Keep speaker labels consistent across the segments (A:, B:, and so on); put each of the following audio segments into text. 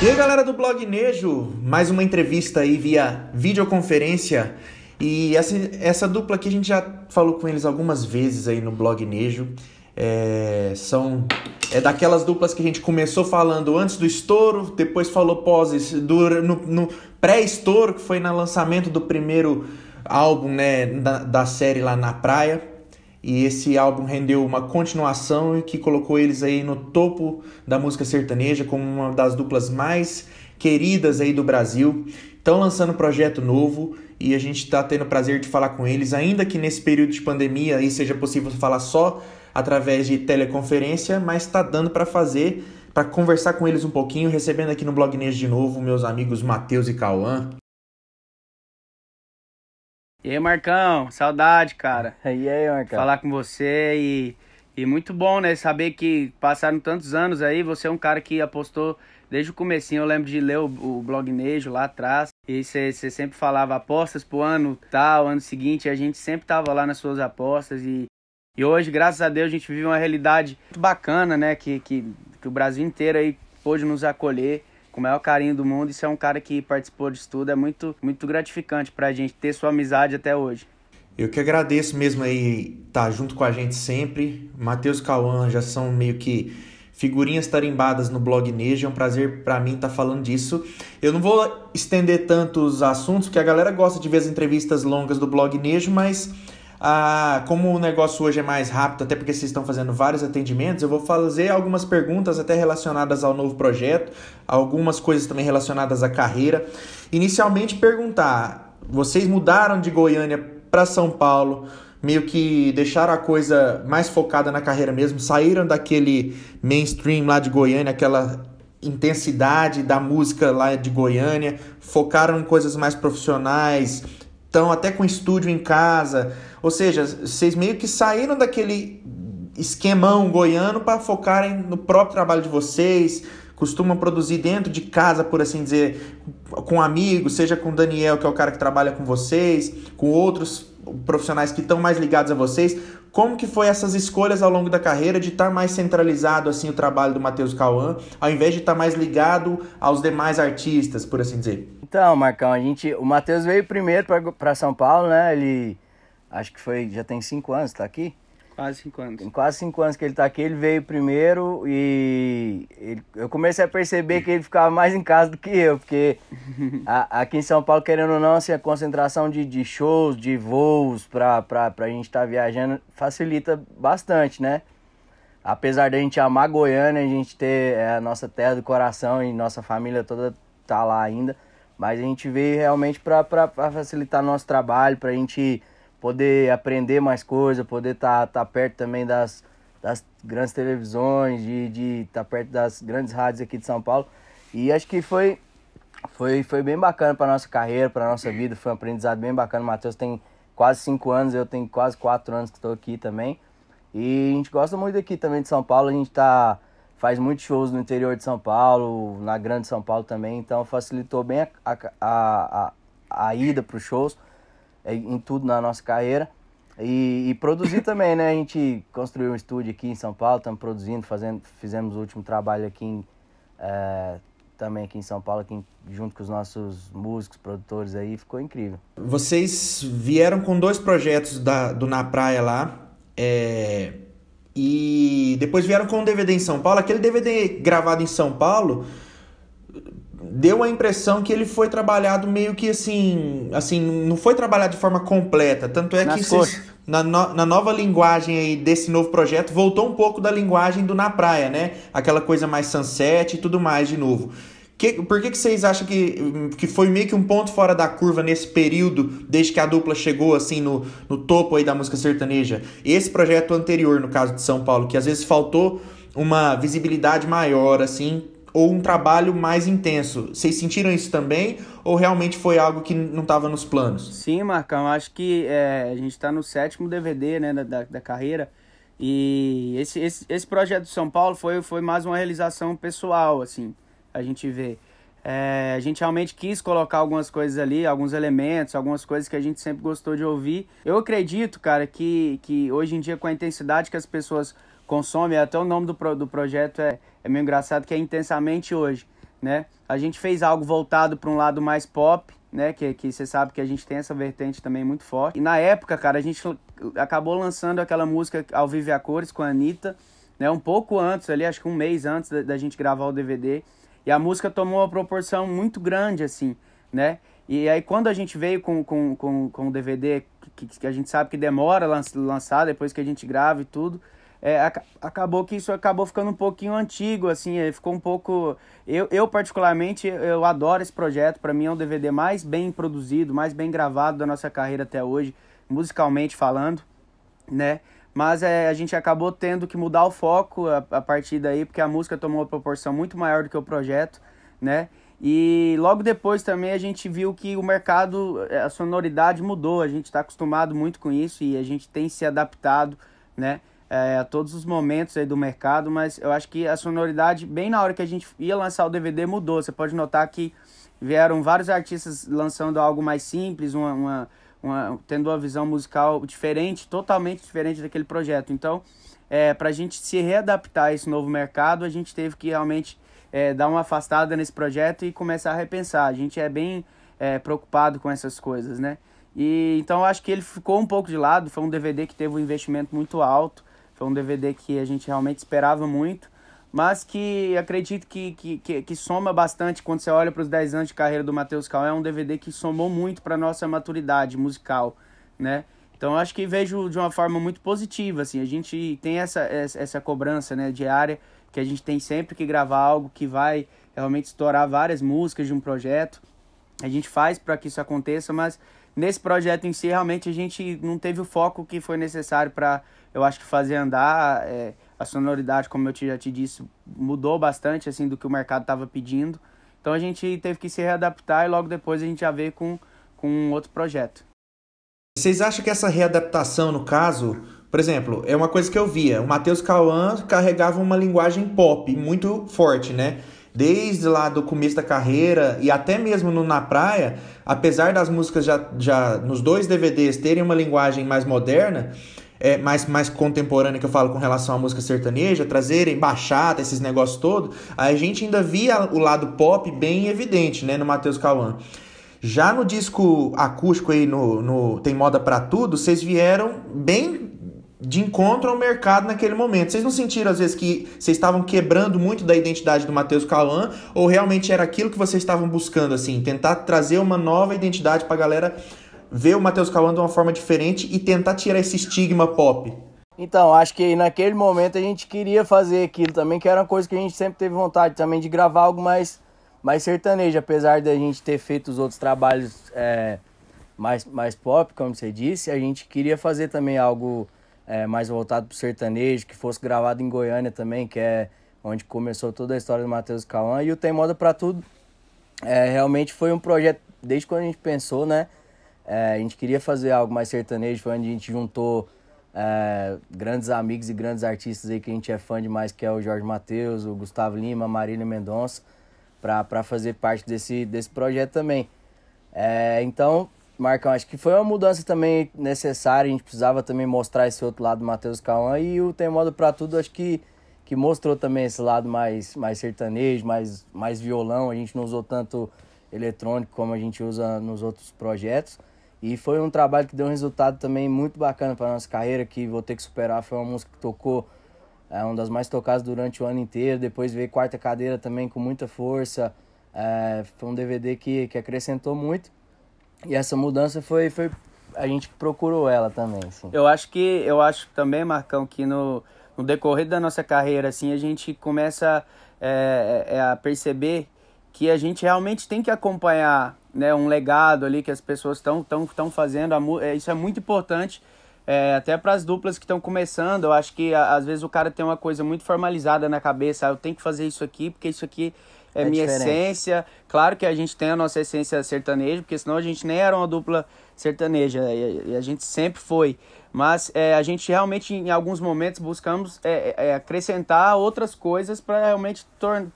A: E aí, galera do Blog Nejo, mais uma entrevista aí via videoconferência. E essa, essa dupla aqui a gente já falou com eles algumas vezes aí no Blog Nejo. É, são é daquelas duplas que a gente começou falando antes do estouro, depois falou pós do, no, no pré-estouro, que foi no lançamento do primeiro álbum né, da, da série lá na praia. E esse álbum rendeu uma continuação que colocou eles aí no topo da música sertaneja como uma das duplas mais queridas aí do Brasil. Estão lançando um projeto novo e a gente está tendo o prazer de falar com eles, ainda que nesse período de pandemia aí seja possível falar só através de teleconferência, mas está dando para fazer, para conversar com eles um pouquinho, recebendo aqui no Blog de novo meus amigos Matheus e Cauã.
B: E aí, Marcão, saudade, cara. E aí, Marcão? Falar com você e, e muito bom, né? Saber que passaram tantos anos aí, você é um cara que apostou desde o comecinho. Eu lembro de ler o, o Nejo lá atrás. E você sempre falava apostas pro ano tal, ano seguinte. a gente sempre tava lá nas suas apostas. E, e hoje, graças a Deus, a gente vive uma realidade muito bacana, né? Que, que, que o Brasil inteiro aí pôde nos acolher com o maior carinho do mundo. Isso é um cara que participou disso tudo. É muito, muito gratificante a gente ter sua amizade até hoje.
A: Eu que agradeço mesmo aí estar tá junto com a gente sempre. Matheus Cauã já são meio que figurinhas tarimbadas no blog Neja. É um prazer para mim estar tá falando disso. Eu não vou estender tantos assuntos, porque a galera gosta de ver as entrevistas longas do blog Nejo, mas ah, como o negócio hoje é mais rápido, até porque vocês estão fazendo vários atendimentos, eu vou fazer algumas perguntas até relacionadas ao novo projeto, algumas coisas também relacionadas à carreira. Inicialmente perguntar, vocês mudaram de Goiânia para São Paulo, meio que deixaram a coisa mais focada na carreira mesmo, saíram daquele mainstream lá de Goiânia, aquela intensidade da música lá de Goiânia, focaram em coisas mais profissionais, estão até com estúdio em casa. Ou seja, vocês meio que saíram daquele esquemão goiano para focarem no próprio trabalho de vocês, costumam produzir dentro de casa, por assim dizer, com amigos, seja com o Daniel, que é o cara que trabalha com vocês, com outros profissionais que estão mais ligados a vocês. Como que foi essas escolhas ao longo da carreira de estar tá mais centralizado assim o trabalho do Matheus Cauã, ao invés de estar tá mais ligado aos demais artistas, por assim dizer?
C: Então, Marcão, a gente, o Matheus veio primeiro para São Paulo, né? Ele acho que foi já tem cinco anos, está aqui. Quase cinco anos. Tem quase cinco anos que ele tá aqui. Ele veio primeiro e ele, eu comecei a perceber que ele ficava mais em casa do que eu, porque a, aqui em São Paulo, querendo ou não, assim, a concentração de, de shows, de voos pra, pra, pra gente estar tá viajando facilita bastante, né? Apesar da gente amar Goiânia, a gente ter é, a nossa terra do coração e nossa família toda tá lá ainda, mas a gente veio realmente pra, pra, facilitar nosso trabalho, pra gente poder aprender mais coisas poder estar tá, tá perto também das, das grandes televisões, de estar tá perto das grandes rádios aqui de São Paulo. E acho que foi, foi, foi bem bacana para nossa carreira, para nossa vida, foi um aprendizado bem bacana. O Matheus tem quase cinco anos, eu tenho quase quatro anos que estou aqui também. E a gente gosta muito aqui também de São Paulo, a gente tá, faz muitos shows no interior de São Paulo, na Grande São Paulo também, então facilitou bem a, a, a, a ida para os shows é, em tudo na nossa carreira. E, e, produzir também, né? A gente construiu um estúdio aqui em São Paulo, estamos produzindo, fazendo, fizemos o último trabalho aqui em, é, também aqui em São Paulo, aqui, junto com os nossos músicos, produtores aí, ficou incrível.
A: Vocês vieram com dois projetos da, do Na Praia lá, é, e depois vieram com um DVD em São Paulo, aquele DVD gravado em São Paulo deu a impressão que ele foi trabalhado meio que assim, assim, não foi trabalhado de forma completa, tanto é Nas que cês, na, no, na nova linguagem aí desse novo projeto voltou um pouco da linguagem do na praia, né? Aquela coisa mais sunset e tudo mais de novo. Que, por que, que vocês acham que, que foi meio que um ponto fora da curva nesse período, desde que a dupla chegou assim no, no topo aí da música sertaneja? Esse projeto anterior, no caso de São Paulo, que às vezes faltou uma visibilidade maior, assim, ou um trabalho mais intenso. Vocês sentiram isso também? Ou realmente foi algo que não estava nos planos?
B: Sim, Marcão, acho que é, a gente está no sétimo DVD né, da, da carreira. E esse, esse, esse projeto de São Paulo foi, foi mais uma realização pessoal, assim, a gente vê. É, a gente realmente quis colocar algumas coisas ali, alguns elementos, algumas coisas que a gente sempre gostou de ouvir. Eu acredito, cara, que, que hoje em dia, com a intensidade que as pessoas consome, até o nome do, pro, do projeto é, é meio engraçado, que é Intensamente Hoje, né? A gente fez algo voltado para um lado mais pop, né? Que, que você sabe que a gente tem essa vertente também muito forte. E na época, cara, a gente acabou lançando aquela música Ao Vive a Cores com a Anitta, né? Um pouco antes ali, acho que um mês antes da, da gente gravar o DVD. E a música tomou uma proporção muito grande, assim, né? E aí quando a gente veio com, com, com, com o DVD, que, que a gente sabe que demora lançar depois que a gente grava e tudo é, acabou que isso acabou ficando um pouquinho antigo, assim, é, ficou um pouco. Eu, eu particularmente, eu adoro esse projeto. Para mim é um DVD mais bem produzido, mais bem gravado da nossa carreira até hoje, musicalmente falando, né? Mas é, a gente acabou tendo que mudar o foco a, a partir daí, porque a música tomou uma proporção muito maior do que o projeto, né? E logo depois também a gente viu que o mercado, é, a sonoridade mudou, a gente está acostumado muito com isso e a gente tem se adaptado, né? é, a todos os momentos aí do mercado, mas eu acho que a sonoridade, bem na hora que a gente ia lançar o DVD, mudou. Você pode notar que vieram vários artistas lançando algo mais simples, uma, uma, uma tendo uma visão musical diferente, totalmente diferente daquele projeto. Então, é, para a gente se readaptar a esse novo mercado, a gente teve que realmente é, dar uma afastada nesse projeto e começar a repensar. A gente é bem é, preocupado com essas coisas, né? E, então, eu acho que ele ficou um pouco de lado. Foi um DVD que teve um investimento muito alto. Foi um DVD que a gente realmente esperava muito, mas que acredito que, que, que, que soma bastante quando você olha para os 10 anos de carreira do Matheus Cal. É um DVD que somou muito para nossa maturidade musical, né? Então acho que vejo de uma forma muito positiva, assim, a gente tem essa, essa cobrança, né, diária, que a gente tem sempre que gravar algo que vai realmente estourar várias músicas de um projeto. A gente faz para que isso aconteça, mas nesse projeto em si realmente a gente não teve o foco que foi necessário para eu acho que fazer andar, é, a sonoridade, como eu te, já te disse, mudou bastante assim do que o mercado estava pedindo. Então a gente teve que se readaptar e logo depois a gente já veio com, com um outro projeto.
A: Vocês acham que essa readaptação, no caso, por exemplo, é uma coisa que eu via, o Matheus Cauã carregava uma linguagem pop muito forte, né? desde lá do começo da carreira e até mesmo no Na Praia, apesar das músicas já, já nos dois DVDs terem uma linguagem mais moderna, é, mais, mais contemporânea que eu falo com relação à música sertaneja, trazerem baixada, esses negócios todos, a gente ainda via o lado pop bem evidente, né, no Matheus Cauã. Já no disco acústico aí, no, no Tem Moda para Tudo, vocês vieram bem de encontro ao mercado naquele momento. Vocês não sentiram, às vezes, que vocês estavam quebrando muito da identidade do Matheus Cauã ou realmente era aquilo que vocês estavam buscando, assim, tentar trazer uma nova identidade pra galera ver o Matheus Cauã de uma forma diferente e tentar tirar esse estigma pop?
C: Então, acho que naquele momento a gente queria fazer aquilo também, que era uma coisa que a gente sempre teve vontade também de gravar algo mais, mais sertanejo, apesar da gente ter feito os outros trabalhos é, mais, mais pop, como você disse, a gente queria fazer também algo é, mais voltado pro sertanejo, que fosse gravado em Goiânia também, que é onde começou toda a história do Matheus Cauã. E o Tem Moda Pra Tudo é, realmente foi um projeto, desde quando a gente pensou, né? É, a gente queria fazer algo mais sertanejo, foi onde a gente juntou é, grandes amigos e grandes artistas aí que a gente é fã demais, que é o Jorge Matheus, o Gustavo Lima, a Marília Mendonça, para fazer parte desse, desse projeto também. É, então, Marcão, acho que foi uma mudança também necessária, a gente precisava também mostrar esse outro lado do Matheus Cauã e o Tem modo Pra Tudo, acho que, que mostrou também esse lado mais, mais sertanejo, mais, mais violão, a gente não usou tanto eletrônico como a gente usa nos outros projetos. E foi um trabalho que deu um resultado também muito bacana para nossa carreira, que Vou Ter Que Superar foi uma música que tocou, é uma das mais tocadas durante o ano inteiro. Depois veio Quarta Cadeira também com muita força. É, foi um DVD que, que acrescentou muito. E essa mudança foi, foi a gente procurou ela também, assim.
B: Eu acho que eu acho também, Marcão, que no, no decorrer da nossa carreira, assim, a gente começa é, é, é a perceber que a gente realmente tem que acompanhar né, um legado ali que as pessoas estão tão, tão fazendo. É, isso é muito importante, é, até para as duplas que estão começando. Eu acho que às vezes o cara tem uma coisa muito formalizada na cabeça. Ah, eu tenho que fazer isso aqui, porque isso aqui é, é minha diferente. essência. Claro que a gente tem a nossa essência sertaneja, porque senão a gente nem era uma dupla sertaneja. E, a gente sempre foi. Mas é, a gente realmente, em alguns momentos, buscamos é, é, acrescentar outras coisas para realmente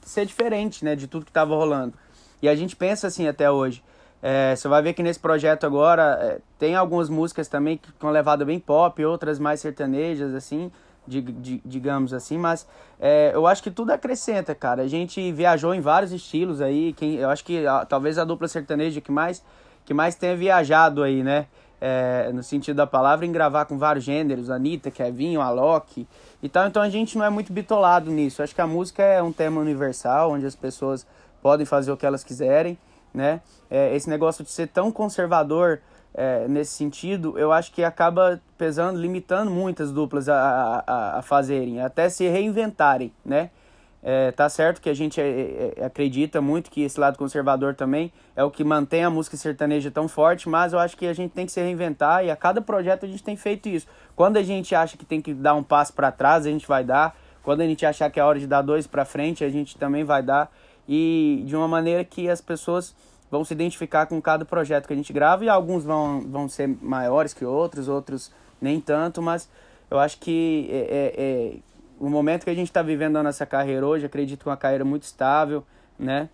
B: ser diferente né, de tudo que estava rolando. E a gente pensa assim até hoje. É, você vai ver que nesse projeto agora é, tem algumas músicas também que estão levadas bem pop, outras mais sertanejas, assim, de, de, digamos assim, mas é, eu acho que tudo acrescenta, cara. A gente viajou em vários estilos aí, quem, eu acho que a, talvez a dupla sertaneja que mais, que mais tenha viajado aí, né? É, no sentido da palavra, em gravar com vários gêneros, Anitta, Kevin Alok e tal. Então a gente não é muito bitolado nisso. acho que a música é um tema universal, onde as pessoas podem fazer o que elas quiserem, né? É, esse negócio de ser tão conservador é, nesse sentido, eu acho que acaba pesando, limitando muitas duplas a, a, a fazerem, até se reinventarem, né? É, tá certo que a gente é, é, é, acredita muito que esse lado conservador também é o que mantém a música sertaneja tão forte, mas eu acho que a gente tem que se reinventar e a cada projeto a gente tem feito isso. Quando a gente acha que tem que dar um passo para trás, a gente vai dar. Quando a gente achar que é hora de dar dois para frente, a gente também vai dar e de uma maneira que as pessoas vão se identificar com cada projeto que a gente grava e alguns vão, vão ser maiores que outros, outros nem tanto, mas eu acho que é, é, é o momento que a gente está vivendo a nossa carreira hoje, acredito que é uma carreira muito estável, né?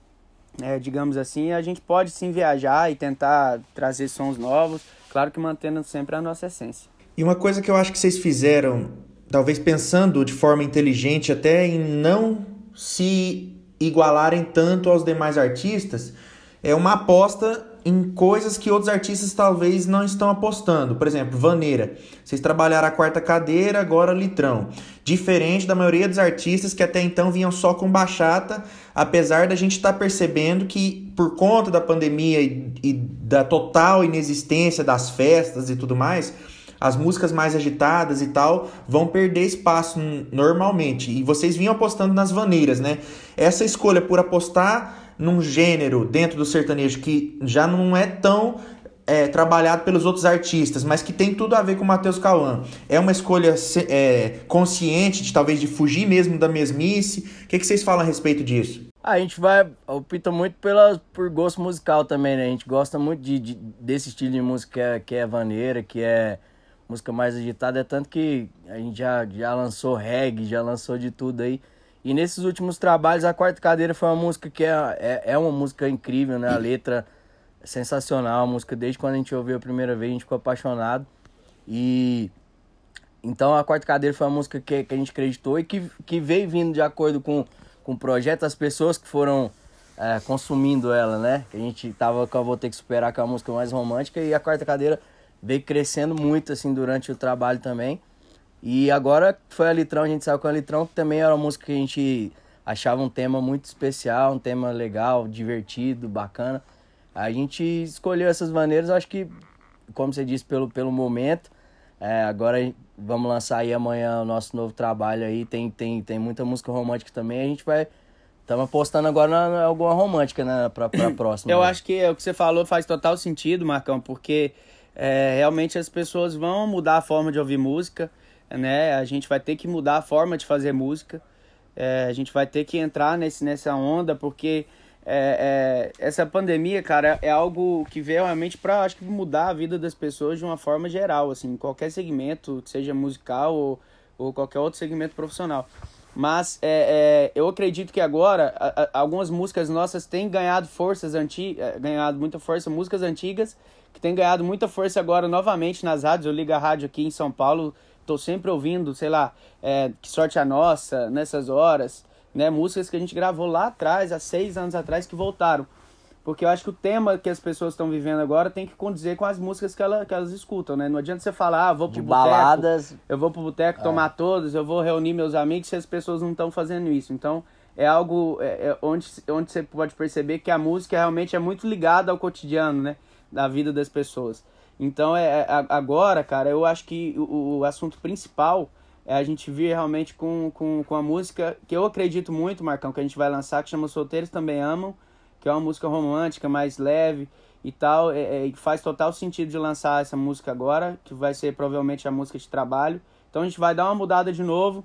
B: É, digamos assim, a gente pode sim viajar e tentar trazer sons novos, claro que mantendo sempre a nossa essência.
A: E uma coisa que eu acho que vocês fizeram, talvez pensando de forma inteligente, até em não se igualarem tanto aos demais artistas é uma aposta em coisas que outros artistas talvez não estão apostando. Por exemplo, Vaneira. Vocês trabalharam a quarta cadeira, agora litrão. Diferente da maioria dos artistas que até então vinham só com bachata, apesar da gente estar tá percebendo que, por conta da pandemia e, e da total inexistência das festas e tudo mais, as músicas mais agitadas e tal vão perder espaço normalmente. E vocês vinham apostando nas vaneiras, né? Essa escolha por apostar num gênero dentro do sertanejo que já não é tão é, trabalhado pelos outros artistas, mas que tem tudo a ver com o Matheus Cauã. É uma escolha é, consciente, de, talvez de fugir mesmo da mesmice. O que, que vocês falam a respeito disso?
C: Ah, a gente vai, opta muito pela, por gosto musical também, né? A gente gosta muito de, de desse estilo de música que é, que é vaneira, que é música mais agitada, é tanto que a gente já, já lançou reggae, já lançou de tudo aí. E nesses últimos trabalhos, a Quarta Cadeira foi uma música que é, é, é uma música incrível, né? A letra é sensacional, a música desde quando a gente ouviu a primeira vez, a gente ficou apaixonado. E então a Quarta Cadeira foi uma música que, que a gente acreditou e que, que veio vindo de acordo com, com o projeto, as pessoas que foram é, consumindo ela, né? Que a gente tava com a Vou Ter Que Superar, que é música mais romântica, e a Quarta Cadeira veio crescendo muito assim durante o trabalho também. E agora foi a Litrão, a gente saiu com a Litrão, que também era uma música que a gente achava um tema muito especial, um tema legal, divertido, bacana. A gente escolheu essas maneiras, acho que, como você disse, pelo, pelo momento. É, agora vamos lançar aí amanhã o nosso novo trabalho aí. Tem, tem, tem muita música romântica também. A gente vai. Estamos apostando agora na, alguma romântica, né? Pra, pra próxima. Eu né? acho que
B: é o que você falou faz total sentido, Marcão, porque é, realmente as pessoas vão mudar a forma de ouvir música, né? A gente vai ter que mudar a forma de fazer música, é, a gente vai ter que entrar nesse, nessa onda, porque é, é essa pandemia, cara, é algo que veio realmente para acho que mudar a vida das pessoas de uma forma geral, assim, qualquer segmento, seja musical ou, ou qualquer outro segmento profissional. Mas é, é, eu acredito que agora a, a, algumas músicas nossas têm ganhado forças anti, é, ganhado muita força, músicas antigas que tem ganhado muita força agora novamente nas rádios. Eu ligo a rádio aqui em São Paulo, tô sempre ouvindo, sei lá, é, Que Sorte a é Nossa, nessas horas, né? Músicas que a gente gravou lá atrás, há seis anos atrás, que voltaram. Porque eu acho que o tema que as pessoas estão vivendo agora tem que condizer com as músicas que, ela, que elas escutam, né? Não adianta você falar, ah, vou pro boteco, baladas. eu vou pro boteco é. tomar todos, eu vou reunir meus amigos, se as pessoas não estão fazendo isso. Então, é algo é, é, onde, onde você pode perceber que a música realmente é muito ligada ao cotidiano, né? da vida das pessoas. Então, é, é agora, cara, eu acho que o, o assunto principal é a gente vir realmente com, com, com a música que eu acredito muito, Marcão, que a gente vai lançar, que chama Solteiros Também Amam, que é uma música romântica, mais leve e tal. É, é, faz total sentido de lançar essa música agora, que vai ser provavelmente a música de trabalho. Então a gente vai dar uma mudada de novo.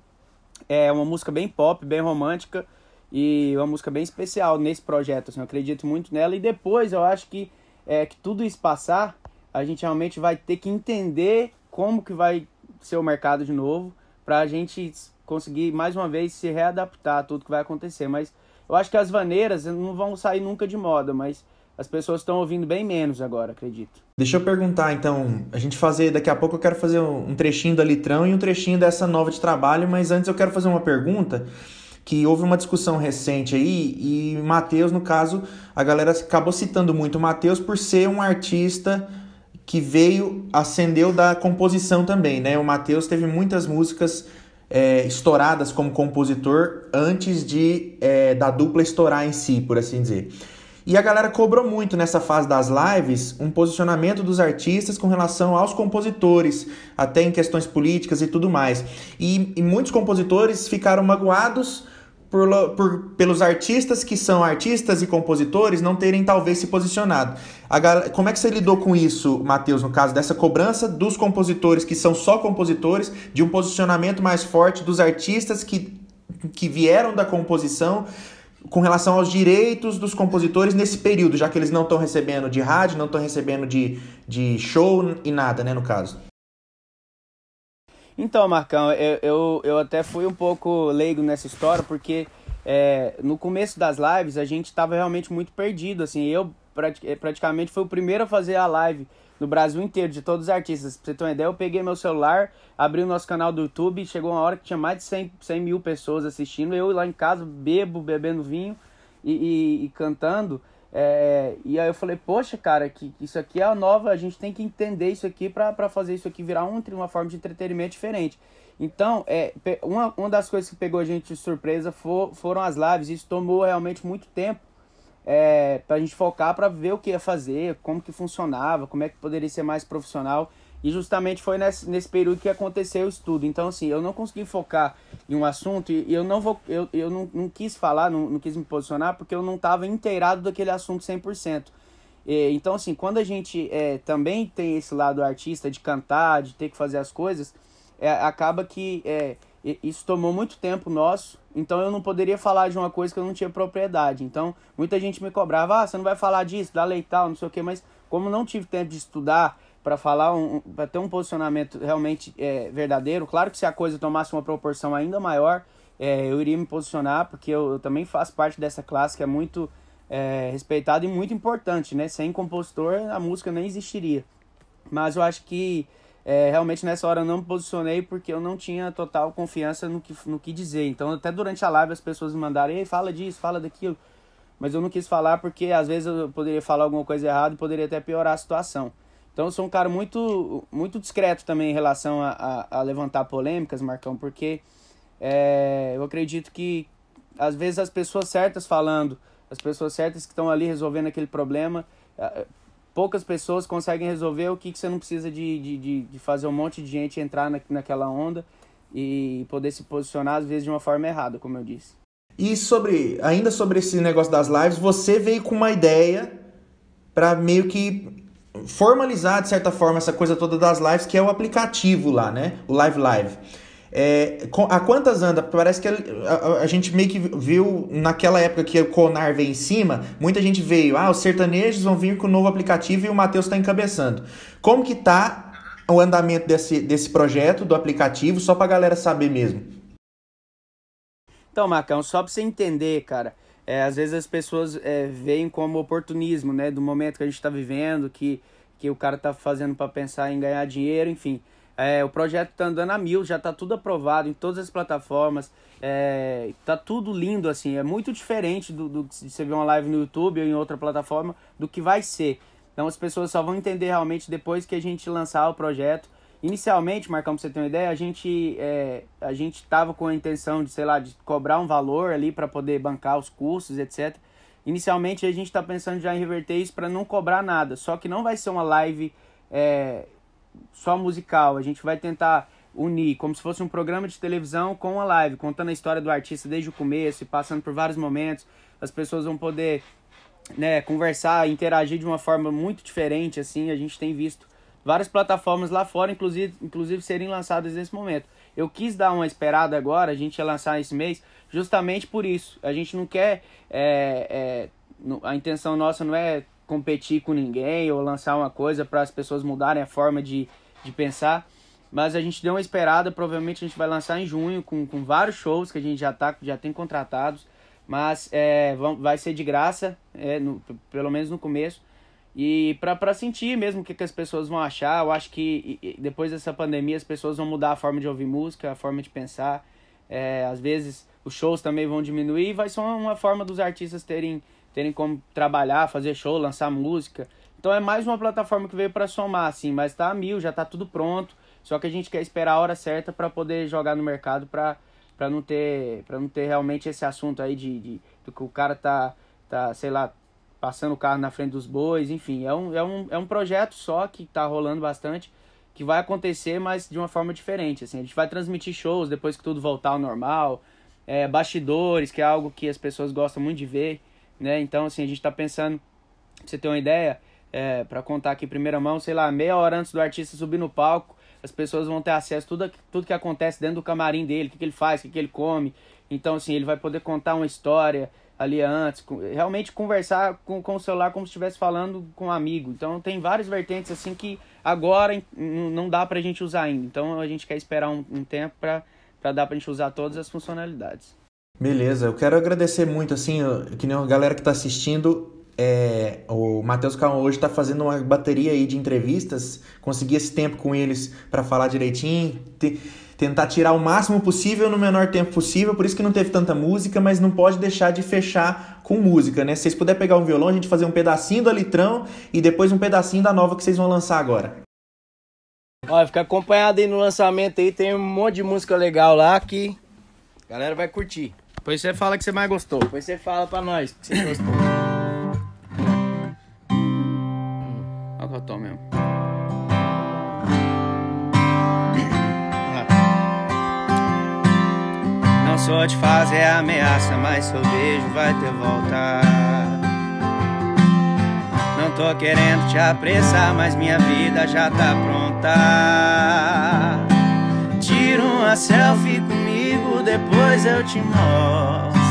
B: É uma música bem pop, bem romântica e uma música bem especial nesse projeto. Assim, eu acredito muito nela. E depois eu acho que é, que tudo isso passar, a gente realmente vai ter que entender como que vai ser o mercado de novo para a gente conseguir mais uma vez se readaptar a tudo que vai acontecer. Mas eu acho que as vaneiras não vão sair nunca de moda, mas as pessoas
A: estão ouvindo bem menos agora, acredito. Deixa eu perguntar, então, a gente fazer, daqui a pouco eu quero fazer um trechinho da Litrão e um trechinho dessa nova de trabalho, mas antes eu quero fazer uma pergunta que houve uma discussão recente aí e Mateus, no caso, a galera acabou citando muito Mateus por ser um artista que veio, ascendeu da composição também, né? O Mateus teve muitas músicas é, estouradas como compositor antes de é, da dupla estourar em si, por assim dizer. E a galera cobrou muito nessa fase das lives um posicionamento dos artistas com relação aos compositores, até em questões políticas e tudo mais. E, e muitos compositores ficaram magoados por, por, pelos artistas que são artistas e compositores não terem talvez se posicionado. Galera, como é que você lidou com isso, Matheus, no caso dessa cobrança dos compositores que são só compositores, de um posicionamento mais forte dos artistas que, que vieram da composição? com relação aos direitos dos compositores nesse período, já que eles não estão recebendo de rádio, não estão recebendo de, de show e nada, né, no caso.
B: Então, Marcão, eu, eu, eu até fui um pouco leigo nessa história, porque é, no começo das lives a gente estava realmente muito perdido. Assim, eu prati é, praticamente fui o primeiro a fazer a live no Brasil inteiro, de todos os artistas. Pra você ter uma ideia, eu peguei meu celular, abri o nosso canal do YouTube, chegou uma hora que tinha mais de 100, 100 mil pessoas assistindo. Eu lá em casa, bebo, bebendo vinho e, e, e cantando. É, e aí eu falei, poxa, cara, que, que, isso aqui é a nova, a gente tem que entender isso aqui para fazer isso aqui virar um, uma forma de entretenimento diferente. Então, é, uma, uma das coisas que pegou a gente de surpresa for, foram as lives. Isso tomou realmente muito tempo é, para a gente focar para ver o que ia fazer, como que funcionava, como é que poderia ser mais profissional. E justamente foi nesse, nesse período que aconteceu o estudo. Então, assim, eu não consegui focar em um assunto e, e eu não vou eu, eu não, não quis falar, não, não quis me posicionar, porque eu não estava inteirado daquele assunto 100%. E, então, assim, quando a gente é, também tem esse lado artista de cantar, de ter que fazer as coisas, é, acaba que é, isso tomou muito tempo nosso, então eu não poderia falar de uma coisa que eu não tinha propriedade. Então, muita gente me cobrava, ah, você não vai falar disso, da lei tal, não sei o quê, mas como não tive tempo de estudar para falar, um, para ter um posicionamento realmente é, verdadeiro. Claro que se a coisa tomasse uma proporção ainda maior, é, eu iria me posicionar, porque eu, eu, também faço parte dessa classe que é muito é, respeitada e muito importante, né? Sem compositor, a música nem existiria. Mas eu acho que é, realmente nessa hora eu não me posicionei porque eu não tinha total confiança no que, no que dizer. Então, até durante a live as pessoas me mandaram, ei, fala disso, fala daquilo. Mas eu não quis falar porque às vezes eu poderia falar alguma coisa errada e poderia até piorar a situação. Então eu sou um cara muito, muito discreto também em relação a, a, a levantar polêmicas, Marcão, porque é, eu acredito que às vezes as pessoas certas falando, as pessoas certas que estão ali resolvendo aquele problema, é, poucas pessoas conseguem resolver o que, que você não precisa de, de, de, fazer um monte de gente entrar na, naquela onda e poder se posicionar às vezes de uma forma errada, como eu disse.
A: E sobre, ainda sobre esse negócio das lives, você veio com uma ideia para meio que formalizar, de certa forma, essa coisa toda das lives, que é o aplicativo lá, né? O Live Live. É, a quantas anda? Parece que a, a, a, gente meio que viu naquela época que o Conar veio em cima, muita gente veio, ah, os sertanejos vão vir com o novo aplicativo e o Matheus está encabeçando. Como que tá o andamento desse, desse projeto, do aplicativo, só para a galera saber mesmo?
B: Então, Macão só para você entender, cara, é, às vezes as pessoas é, veem como oportunismo, né? Do momento que a gente está vivendo, que, que o cara está fazendo para pensar em ganhar dinheiro, enfim. É, o projeto está andando a mil, já está tudo aprovado em todas as plataformas. está é, tá tudo lindo, assim. É muito diferente do, do que você vê uma live no YouTube ou em outra plataforma do que vai ser. Então as pessoas só vão entender realmente depois que a gente lançar o projeto Inicialmente, Marcão, pra você ter uma ideia, a gente é, a gente tava com a intenção de, sei lá, de cobrar um valor ali para poder bancar os cursos, etc. Inicialmente a gente está pensando já em reverter isso para não cobrar nada, só que não vai ser uma live é, só musical. A gente vai tentar unir como se fosse um programa de televisão com a live, contando a história do artista desde o começo e passando por vários momentos. As pessoas vão poder né, conversar, interagir de uma forma muito diferente. Assim, a gente tem visto várias plataformas lá fora, inclusive, inclusive serem lançadas nesse momento. Eu quis dar uma esperada agora, a gente ia lançar esse mês, justamente por isso. A gente não quer. É, é, a intenção nossa não é competir com ninguém ou lançar uma coisa para as pessoas mudarem a forma de, de pensar. Mas a gente deu uma esperada, provavelmente a gente vai lançar em junho com, com vários shows que a gente já, tá, já tem contratados. Mas é, vai ser de graça, é, no, pelo menos no começo. E para sentir mesmo o que, que as pessoas vão achar, eu acho que depois dessa pandemia as pessoas vão mudar a forma de ouvir música, a forma de pensar. É, às vezes os shows também vão diminuir e vai ser uma forma dos artistas terem, terem como trabalhar, fazer show, lançar música. Então é mais uma plataforma que veio para somar, assim, mas tá a mil, já tá tudo pronto. Só que a gente quer esperar a hora certa para poder jogar no mercado para não ter para não ter realmente esse assunto aí de, de, de que o cara tá tá, sei lá, passando o carro na frente dos bois, enfim, é um, é um, é um projeto só que está rolando bastante, que vai acontecer, mas de uma forma diferente, assim, a gente vai transmitir shows depois que tudo voltar ao normal, é, bastidores, que é algo que as pessoas gostam muito de ver, né, então, assim, a gente está pensando, pra você ter uma ideia, é, para contar aqui em primeira mão, sei lá, meia hora antes do artista subir no palco, as pessoas vão ter acesso a tudo, tudo que acontece dentro do camarim dele, o que, que ele faz, o que, que ele come. Então, assim, ele vai poder contar uma história, ali antes, realmente conversar com, com o celular como se estivesse falando com um amigo. Então tem várias vertentes assim que agora não dá pra gente usar ainda. Então a gente quer esperar um, um tempo para para dar pra gente usar todas as funcionalidades.
A: Beleza, eu quero agradecer muito assim, que nem a galera que tá assistindo, é, o Matheus Caon hoje está fazendo uma bateria aí de entrevistas, consegui esse tempo com eles para falar direitinho tentar tirar o máximo possível no menor tempo possível, por isso que não teve tanta música, mas não pode deixar de fechar com música, né? Se vocês puderem pegar um violão, a gente fazer um pedacinho do Alitrão e depois um pedacinho da nova que vocês vão lançar agora.
C: Olha, fica acompanhado aí no lançamento aí, tem um monte de música legal lá que a galera vai curtir. Depois você fala
B: que você mais gostou. Depois você fala pra nós que você gostou. Olha o mesmo.
D: Não sou de fazer ameaça, mas seu beijo vai ter volta. Não tô querendo te apressar, mas minha vida já tá pronta. Tira uma selfie comigo, depois eu te mostro.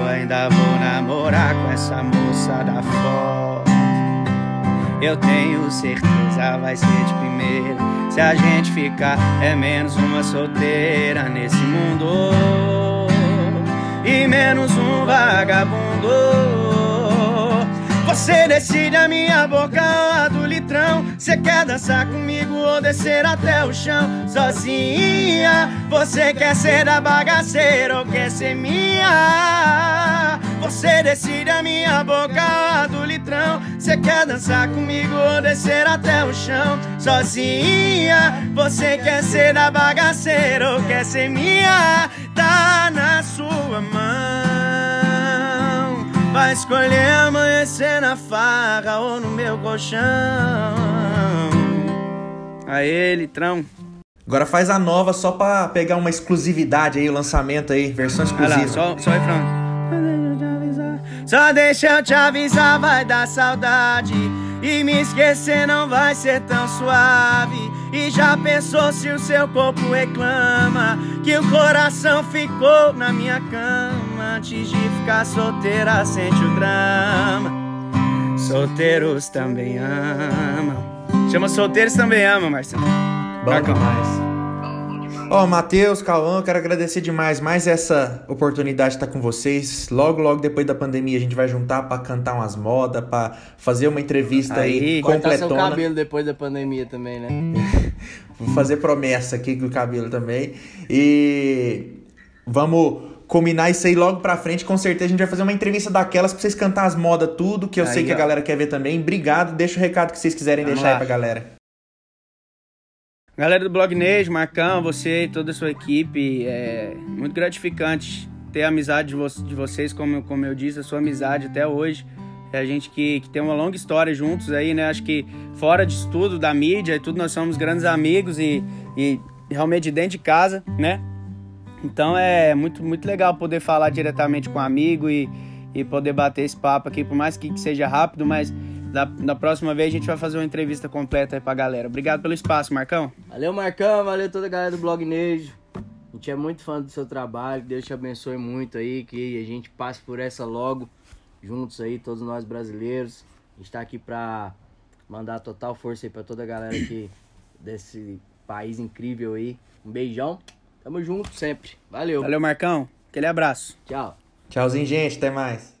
D: Eu ainda vou namorar com essa moça da foto. Eu tenho certeza vai ser de primeira. Se a gente ficar, é menos uma solteira nesse mundo. E menos um vagabundo. Você decide a minha boca a do litrão. Você quer dançar comigo ou descer até o chão? Sozinha, você quer ser da bagaceira ou quer ser minha? Você decide a minha boca do litrão. Você quer dançar comigo ou descer até o chão? Sozinha, você quer ser da bagaceira ou quer ser minha? Tá na sua mão. Vai escolher
A: amanhecer na farra ou no meu colchão. Aê, litrão. Agora faz a nova só pra pegar uma exclusividade aí, o lançamento aí, versão exclusiva. Olha lá, só, só o só deixa eu te avisar,
D: vai dar saudade. E me esquecer não vai ser tão suave. E já pensou se o seu corpo reclama que o coração ficou na minha cama? Antes de ficar solteira, sente o drama. Solteiros também amam. Chama solteiros também amam,
A: Marcelo. Bom mais. Ó, oh, Matheus, Cauã, quero agradecer demais mais essa oportunidade de estar com vocês. Logo, logo depois da pandemia, a gente vai juntar para cantar umas modas, para fazer uma entrevista aí, aí completona. Cortar seu cabelo
C: depois da pandemia também, né?
A: Vou fazer promessa aqui com o cabelo também. E vamos combinar isso aí logo pra frente. Com certeza a gente vai fazer uma entrevista daquelas pra vocês cantar as modas, tudo, que eu aí, sei que ó. a galera quer ver também. Obrigado, deixa o recado que vocês quiserem Vamos deixar lá. aí pra galera.
B: Galera do Blog News, Marcão, você e toda a sua equipe, é muito gratificante ter a amizade de, vo de vocês, como, como eu disse, a sua amizade até hoje. É a gente que, que tem uma longa história juntos aí, né? Acho que fora de tudo, da mídia e tudo, nós somos grandes amigos e, e realmente dentro de casa, né? Então é muito, muito legal poder falar diretamente com um amigo e, e poder bater esse papo aqui, por mais que seja rápido, mas da, da próxima vez a gente vai fazer uma entrevista completa aí pra galera. Obrigado pelo espaço, Marcão.
C: Valeu, Marcão. Valeu toda a galera do Blog Nejo. A gente é muito fã do seu trabalho. Deus te abençoe muito aí. Que a gente passe por essa logo. Juntos aí, todos nós brasileiros. A gente tá aqui pra mandar total força aí pra toda a galera aqui desse país incrível aí. Um beijão. Tamo junto sempre. Valeu. Valeu,
B: Marcão. Aquele abraço. Tchau. Tchauzinho, gente. Até mais.